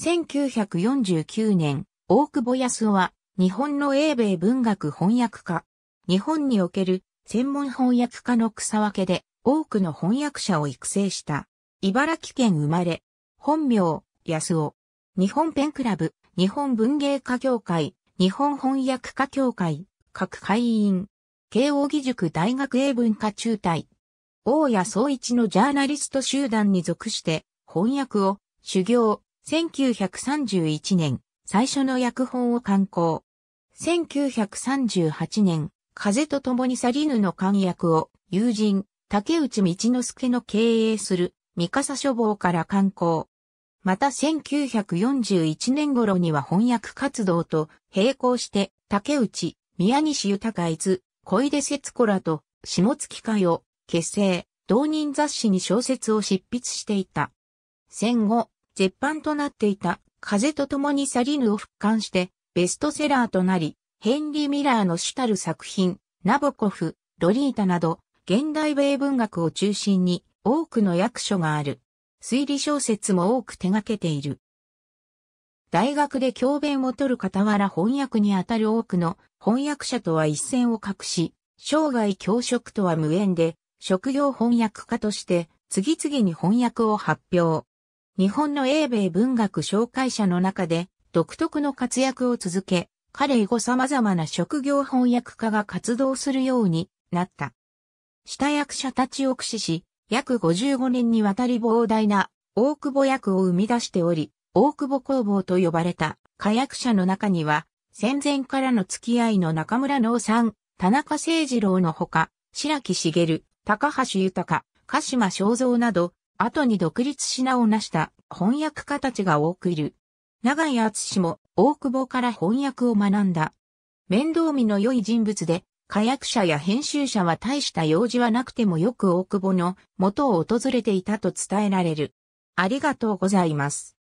1949年、大久保康夫は、日本の英米文学翻訳家。日本における専門翻訳家の草分けで、多くの翻訳者を育成した。茨城県生まれ。本名、康夫。日本ペンクラブ、日本文芸家協会、日本翻訳家協会、各会員。慶応義塾大学英文化中隊。大谷総一のジャーナリスト集団に属して、翻訳を、修行、1931年、最初の訳本を刊行。1938年、風と共に去りぬの漢訳を友人、竹内道之助の経営する三笠書房から刊行。また1941年頃には翻訳活動と並行して竹内、宮西豊津、小出節子らと下月会を結成、同人雑誌に小説を執筆していた。戦後、絶版となっていた風と共に去りぬを復刊してベストセラーとなり、ヘンリー・ミラーの主たる作品、ナボコフ、ロリータなど、現代米文学を中心に多くの役所がある。推理小説も多く手掛けている。大学で教鞭を取る傍ら翻訳にあたる多くの翻訳者とは一線を画し、生涯教職とは無縁で、職業翻訳家として次々に翻訳を発表。日本の英米文学紹介者の中で独特の活躍を続け、彼以後様々な職業翻訳家が活動するようになった。下役者たちを駆使し、約55年にわたり膨大な大久保役を生み出しており、大久保工房と呼ばれた火役者の中には、戦前からの付き合いの中村農さん、田中誠二郎のほか、白木茂、高橋豊、鹿島正造など、後に独立し名を成した翻訳家たちが多くいる。長井厚氏も大久保から翻訳を学んだ。面倒見の良い人物で、火薬者や編集者は大した用事はなくてもよく大久保の元を訪れていたと伝えられる。ありがとうございます。